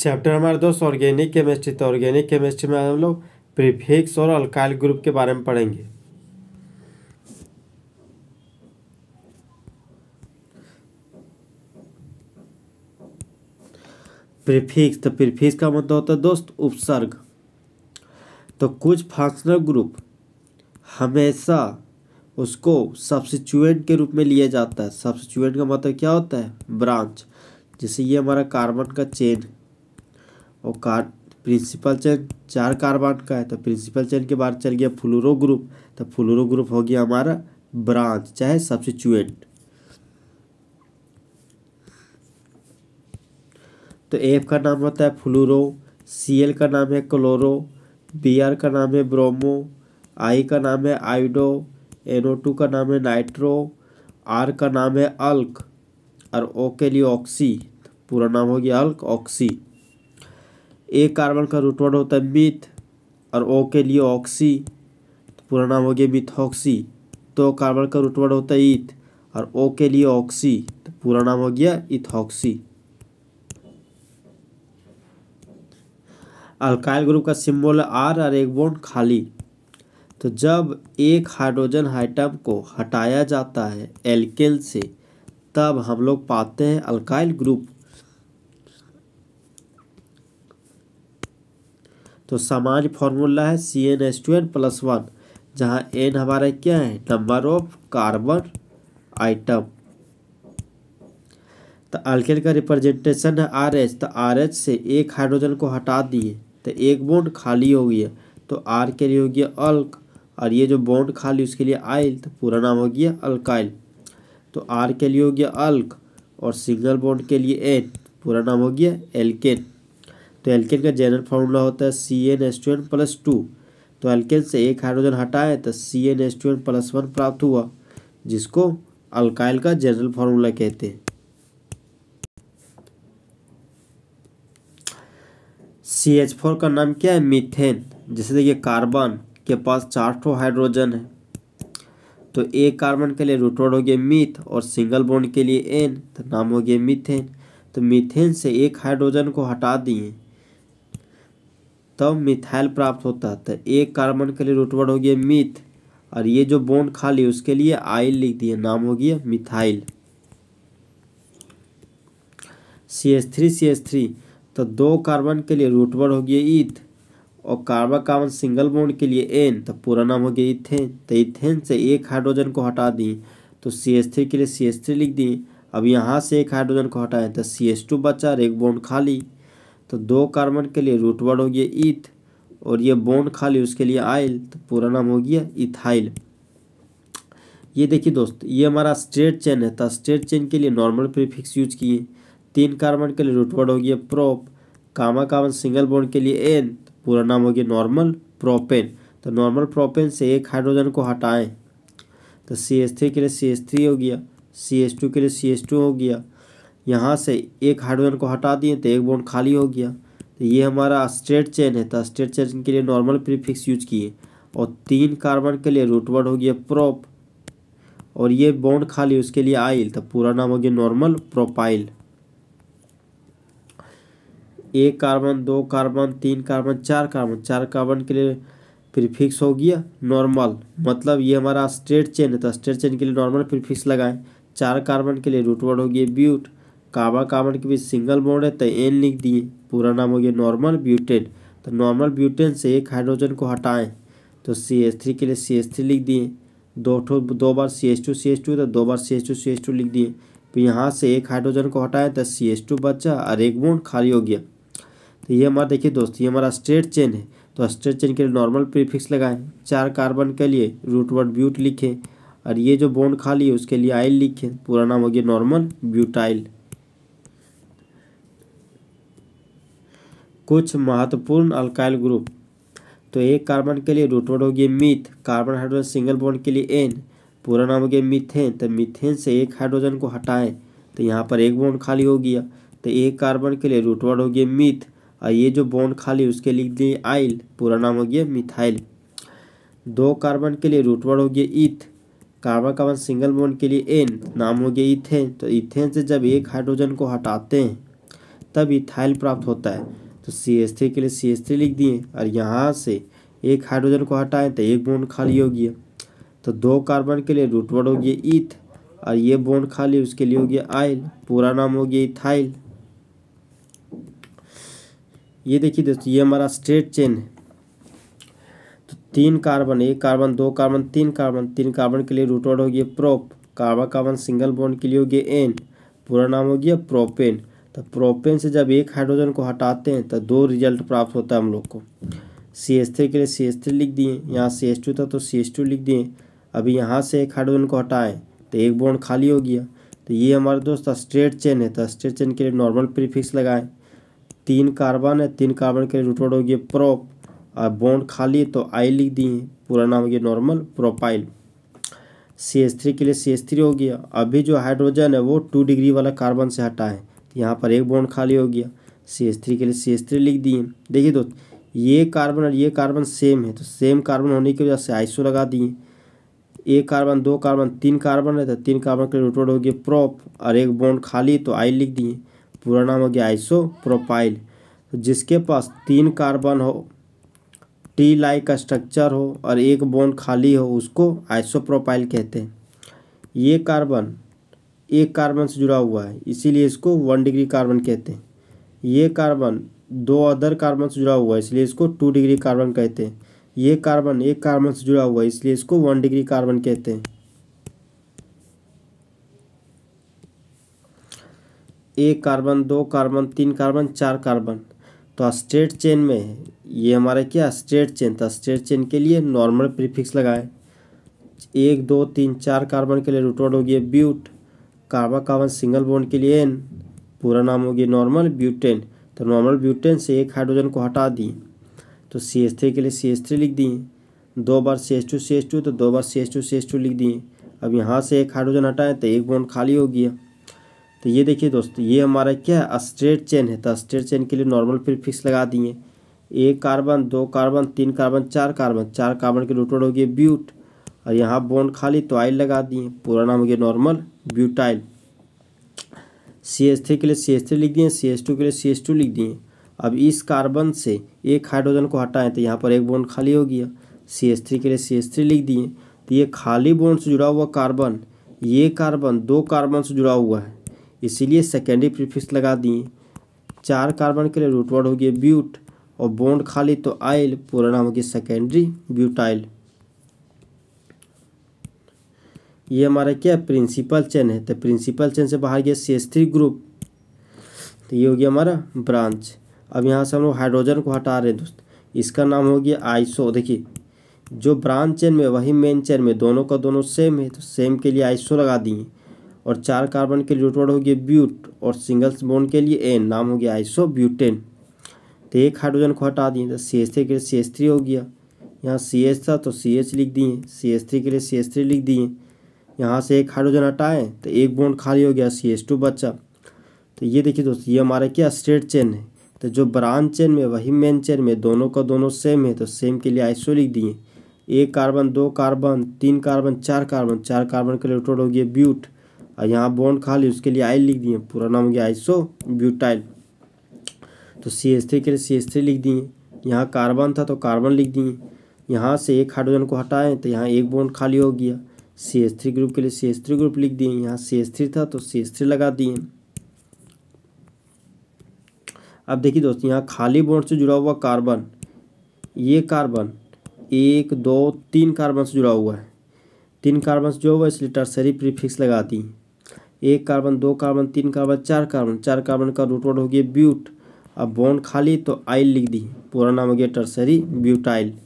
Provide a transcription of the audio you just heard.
chapter हमारा दोस्त organic chemistry तो ऑर्गेनिक केमिस्ट्री में हम लोग प्रीफिक्स और अल्काइल ग्रुप के बारे में पढ़ेंगे प्रीफिक्स तो प्रीफिक्स का मतलब होता है दोस्त उपसर्ग तो कुछ फंक्शनल ग्रुप हमेशा उसको सब्सिट्यूएंट के रूप में लिया जाता है सब्सिट्यूएंट का मतलब क्या होता है ब्रांच जैसे ये हमारा कार्बन का चेन और कार प्रिंसिपल चेन चार कार्बन का है तो प्रिंसिपल चेन के बाद चल गया फ्लोरो ग्रुप तो फ्लोरो ग्रुप हो गया हमारा ब्रांच चाहे सब्सिट्यूएंट तो एफ का नाम होता है फ्लूरो सी एल का नाम है क्लोरो बी आर का नाम है ब्रोमो आई का नाम है आइडो एनओ टू का नाम है नाइट्रो आर का नाम है अल्क और ओ के लिए ऑक्सी पूरा नाम हो गया अल्क ऑक्सी ए कार्बन का रूट वर्ड होता है मिथ और ओ के लिए ऑक्सी तो पूरा नाम हो गया मिथॉक्सी तो कार्बन का रूट वर्ड होता है ईथ और ओ के लिए ऑक्सी तो पूरा नाम हो गया इथॉक्सी अल्काइल ग्रुप का सिंबल आर और एक बोन खाली तो जब एक हाइड्रोजन आइटम को हटाया जाता है एल्केल से तब हम लोग पाते हैं अल्काइल ग्रुप तो सामान्य फॉर्मूला है C N S two N plus one जहाँ एन हमारा क्या है नंबर ऑफ कार्बन आइटम तो अल्केन का रिप्रेजेंटेशन है आर एच तो आर एच से एक हाइड्रोजन को हटा दिए तो एक बॉन्ड खाली हो गया तो आर के लिए हो गया अल्क और ये जो बॉन्ड खाली उसके लिए आयल तो पूरा नाम हो गया अल्काइल तो आर के लिए हो गया अल्क और सिंगल बॉन्ड के लिए एन पूरा नाम हो गया एल्केन तो एल्केन का जनरल फार्मूला होता है C N S two N plus two तो एल्केन से एक हाइड्रोजन हटाए तो C N S two N plus one प्राप्त हुआ जिसको अल्काइल का जनरल फार्मूला कहते हैं सी एच फोर का नाम क्या है मीथेन जैसे देखिए कार्बन के पास चार ठो हाइड्रोजन है तो एक कार्बन के लिए रूटोड हो गया मिथ और सिंगल बॉन्ड के लिए एन तो नाम हो गया मीथेन तो मीथेन से एक हाइड्रोजन को हटा दिए तब मिथाइल प्राप्त होता है तो एक कार्बन के लिए रूटवर्ड हो गया मिथ और ये जो बोन खाली उसके लिए आइल लिख दिए नाम हो गया methyl C S three C S three तो दो कार्बन के लिए रूटवर्ड हो गया ईथ और कार्बन कार्बन सिंगल बोन के लिए एन तो पूरा नाम हो गया इथेन तो इथेन से एक हाइड्रोजन को हटा दी तो सी एस थ्री के लिए सी एस थ्री लिख दी अब यहाँ से एक हाइड्रोजन को हटाएं तो सी एस टू बचा और एक बोन खाली तो दो कार्बन के लिए रूटवर्ड हो गया ईथ और ये बोन खाली उसके लिए आयल तो पूरा नाम हो गया इथाइल ये देखिए दोस्त ये हमारा स्ट्रेट चेन है तो स्ट्रेट चेन के लिए नॉर्मल प्रीफिक्स यूज किए तीन कार्बन के लिए रूटवर्ड हो गया prop comma carbon single bond के लिए एन तो पूरा नाम हो गया नॉर्मल प्रोपेन तो नॉर्मल प्रोपेन से एक हाइड्रोजन को हटाएं तो सी एस थ्री के लिए सी एस थ्री हो गया सी एस टू के लिए सी एस टू हो गया यहाँ से एक हाइड्रोजन को हटा दिए तो एक बॉन्ड खाली हो गया तो ये हमारा स्ट्रेट चेन है तो स्ट्रेट चेन के लिए नॉर्मल प्रीफिक्स यूज किए और तीन कार्बन के लिए रूट वर्ड हो गया प्रोप और ये बॉन्ड खाली उसके लिए आइल तो पूरा नाम हो गया नॉर्मल प्रोपाइल एक कार्बन दो कार्बन तीन कार्बन चार कार्बन चार कार्बन के लिए प्रीफिक्स हो गया नॉर्मल मतलब ये हमारा स्ट्रेट चेन है तो स्ट्रेट चेन के लिए नॉर्मल प्रीफिक्स लगाएं चार कार्बन के लिए रूट वर्ड हो गया ब्यूट कार्बन कार्बन के बीच सिंगल बॉन्ड है तो एन लिख दिए पूरा नाम हो गया नॉर्मल ब्यूटेन तो नॉर्मल ब्यूटेन से एक हाइड्रोजन को हटाएं तो सी एस थ्री के लिए सी एस थ्री लिख दिए दो ठो दो बार C H two C S two तो दो बार C H two C S two लिख दिए तो यहाँ से एक हाइड्रोजन को हटाएं तो सी एस टू बचा और एक बॉन्ड खाली हो गया तो ये हमारा देखिए दोस्त ये हमारा स्ट्रेट चेन है तो स्ट्रेट चेन के लिए नॉर्मल प्रीफिक्स लगाएं चार कार्बन के लिए रूट वर्ड ब्यूट लिखें और ये जो बॉन्ड खाली है उसके लिए आइल लिखें पूरा नाम हो गया नॉर्मल ब्यूटाइल कुछ महत्वपूर्ण अल्काइल ग्रुप तो एक कार्बन के लिए रूट वर्ड हो गया meth carbon hydrogen single bond के लिए एन पूरा नाम हो गया मिथेन तो मिथेन से एक हाइड्रोजन को हटाएं तो यहाँ पर एक बॉन्ड खाली हो गया तो एक कार्बन के लिए रूटवर्ड हो गया मिथ और ये जो बॉन्ड खाली उसके लिख दिए आइल पूरा नाम हो गया मिथाइल दो कार्बन के लिए रूटवर्ड हो गया इथ कार्बन कार्बन सिंगल बॉन्ड के लिए एन नाम हो गया इथेन तो इथेन से जब एक हाइड्रोजन को हटाते हैं तब इथाइल प्राप्त होता है तो सी एस थ्री के लिए सी एस थ्री लिख दिए और यहाँ से एक हाइड्रोजन को हटाएं तो एक बोन खाली हो गया तो दो कार्बन के लिए रूट वर्ड हो गया ईथ और ये बोन खाली उसके लिए हो गया आयल पूरा नाम हो गया इथाइल ये देखिए दोस्तों ये हमारा स्ट्रेट चेन है तो तीन कार्बन एक कार्बन दो कार्बन तीन कार्बन तीन कार्बन के लिए रूट वर्ड हो गया prop carbon carbon single bond के लिए हो गया एन पूरा नाम हो गया प्रोपेन तो प्रोपेन से जब एक हाइड्रोजन को हटाते हैं तो दो रिजल्ट प्राप्त होता है हम लोग को सी एस थ्री के लिए सी एस थ्री लिख दिए यहाँ सी एस टू था तो सी एस टू लिख दिए अभी यहाँ से एक हाइड्रोजन को हटाएं तो एक बॉन्ड खाली हो गया तो ये हमारे दोस्त स्ट्रेट चेन है तो स्ट्रेट चेन के लिए नॉर्मल प्रीफिक्स लगाएं तीन कार्बन है तीन कार्बन के लिए रूटवर्ड हो गया प्रोप और बॉन्ड खाली तो आई लिख दिए पूरा नाम हो गया normal propyl C S three के लिए सी एस थ्री हो गया अभी जो हाइड्रोजन है वो टू डिग्री वाला कार्बन से हटाएं यहाँ पर एक बॉन्ड खाली हो गया सी एच थ्री के लिए सी एच थ्री लिख दिए देखिए दोस्त ये कार्बन और ये कार्बन सेम है तो सेम कार्बन होने की वजह से आइसो लगा दिए एक कार्बन दो कार्बन तीन कार्बन है तो तीन कार्बन के लिए रोटेड हो गया प्रोप और एक बॉन्ड खाली तो आई लिख दिए पूरा नाम हो गया आइसो प्रोपाइल तो जिसके पास तीन कार्बन हो टी लाइक का स्ट्रक्चर हो और एक बॉन्ड खाली हो उसको आइसो प्रोपाइल कहते हैं ये कार्बन एक कार्बन से जुड़ा हुआ है इसीलिए इसको वन डिग्री कार्बन कहते हैं ये कार्बन दो अदर कार्बन से जुड़ा हुआ है इसलिए इसको टू डिग्री कार्बन कहते हैं ये कार्बन एक कार्बन से जुड़ा हुआ है इसलिए इसको वन डिग्री कार्बन कहते हैं एक कार्बन दो कार्बन तीन कार्बन चार कार्बन तो स्ट्रेट चेन में ये हमारा क्या स्ट्रेट चेन था स्ट्रेट चेन के लिए नॉर्मल प्रीफिक्स लगाए एक दो तीन चार कार्बन के लिए रूट हो गया but carbon carbon single bond के लिए एन पूरा नाम हो गया नॉर्मल ब्यूटेन तो नॉर्मल ब्यूटेन से एक हाइड्रोजन को हटा दिए तो सी एस थ्री के लिए सी एस थ्री लिख दिए दो बार C S two C S two तो दो बार C S two C S two लिख दिए अब यहाँ से एक हाइड्रोजन हटाएं तो एक बॉन्ड खाली हो गया तो ये देखिए दोस्तों ये हमारा क्या है स्ट्रेट चेन है तो स्ट्रेट चेन के लिए नॉर्मल फिर फिक्स लगा दिए एक कार्बन दो कार्बन तीन कार्बन चार कार्बन चार कार्बन के रोटेड हो गए ब्यूट और यहाँ बॉन्ड खाली तो आइल लगा दिए पूरा नाम हो गया normal butyl C S three के लिए सी एस थ्री लिख दिए सी एस टू के लिए सी एस टू लिख दिए अब इस कार्बन से एक हाइड्रोजन को हटाएं तो यहाँ पर एक बॉन्ड खाली हो गया सी एस थ्री के लिए सी एस थ्री लिख दिए तो ये खाली बॉन्ड से जुड़ा हुआ कार्बन ये कार्बन दो कार्बन से जुड़ा हुआ है इसीलिए सेकेंडरी प्रीफिक्स लगा दिए चार कार्बन के लिए रूटवर्ड हो गया ब्यूट और बॉन्ड खाली तो आयल पूरा नाम हो गया सेकेंडरी ब्यूटाइल ये हमारा क्या है प्रिंसिपल चेन है तो प्रिंसिपल चेन से बाहर गया सी एस थ्री ग्रुप तो ये हो गया हमारा ब्रांच अब यहाँ से हम लोग हाइड्रोजन को हटा रहे हैं दोस्त इसका नाम हो गया आइसो देखिए जो ब्रांच चेन में वही मेन चेन में दोनों का दोनों सेम है तो सेम के लिए आइसो लगा दिए और चार कार्बन के लिए हो गया ब्यूट और सिंगल बोन के लिए एन नाम हो गया आइसो ब्यूटेन तो एक हाइड्रोजन को हटा दिए तो सी एस थ्री के लिए सी एस थ्री हो गया यहाँ सी एच था तो सी एच लिख दिए सी एस थ्री के लिए सी एस थ्री लिख दिए यहाँ से एक हाइड्रोजन हटाएं तो एक बॉन्ड खाली हो गया सी एस टू बचा तो ये देखिए दोस्तों ये हमारा क्या स्ट्रेट चेन है तो जो ब्रांच चेन में वही मेन चेन में दोनों का दोनों सेम है तो सेम के लिए आइसो लिख दिए एक कार्बन दो कार्बन तीन कार्बन चार कार्बन चार कार्बन के इलेक्ट्रोड हो गया ब्यूट और यहाँ बॉन्ड खाली उसके लिए आई लिख दिए पूरा नाम हो गया आइसो ब्यूटाइल तो सी एस थ्री के लिए सी एस थ्री लिख दिए यहाँ कार्बन था तो कार्बन लिख दिए यहाँ से एक हाइड्रोजन को हटाएं तो यहाँ एक बॉन्ड खाली हो गया सी एस थ्री ग्रुप के लिए सी एस थ्री ग्रुप लिख दिए यहाँ सी एस थ्री था तो सी एस थ्री लगा दिए अब देखिए दोस्त यहाँ खाली बॉन्ड से जुड़ा हुआ कार्बन ये कार्बन एक दो तीन कार्बन से जुड़ा हुआ है तीन कार्बन से जो हुआ इसलिए टर्सरी प्रीफिक्स लगा दी एक कार्बन दो कार्बन तीन कार्बन चार कार्बन चार कार्बन का रूट वर्ड हो गया ब्यूट अब बॉन्ड खाली तो आइल लिख दी पूरा नाम हो गया टर्सरी ब्यूटाइल